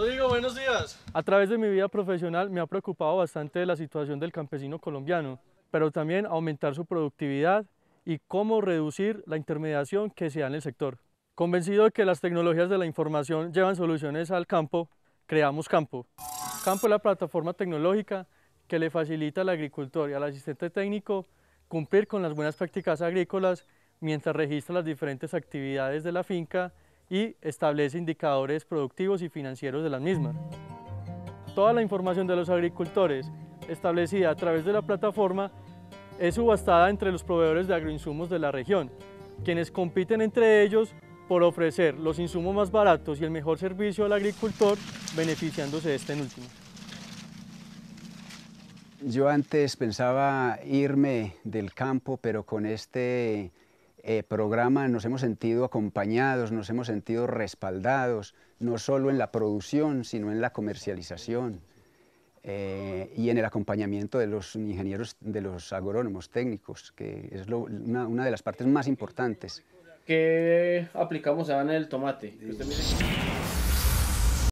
digo buenos días. A través de mi vida profesional me ha preocupado bastante la situación del campesino colombiano, pero también aumentar su productividad y cómo reducir la intermediación que se da en el sector. Convencido de que las tecnologías de la información llevan soluciones al campo, creamos Campo. Campo es la plataforma tecnológica que le facilita al agricultor y al asistente técnico cumplir con las buenas prácticas agrícolas mientras registra las diferentes actividades de la finca y establece indicadores productivos y financieros de las mismas. Toda la información de los agricultores establecida a través de la plataforma es subastada entre los proveedores de agroinsumos de la región, quienes compiten entre ellos por ofrecer los insumos más baratos y el mejor servicio al agricultor, beneficiándose de este en último. Yo antes pensaba irme del campo, pero con este eh, programa nos hemos sentido acompañados, nos hemos sentido respaldados, no solo en la producción, sino en la comercialización eh, y en el acompañamiento de los ingenieros, de los agrónomos técnicos, que es una, de las partes más importantes. ¿Qué aplicamos ahora en el tomate?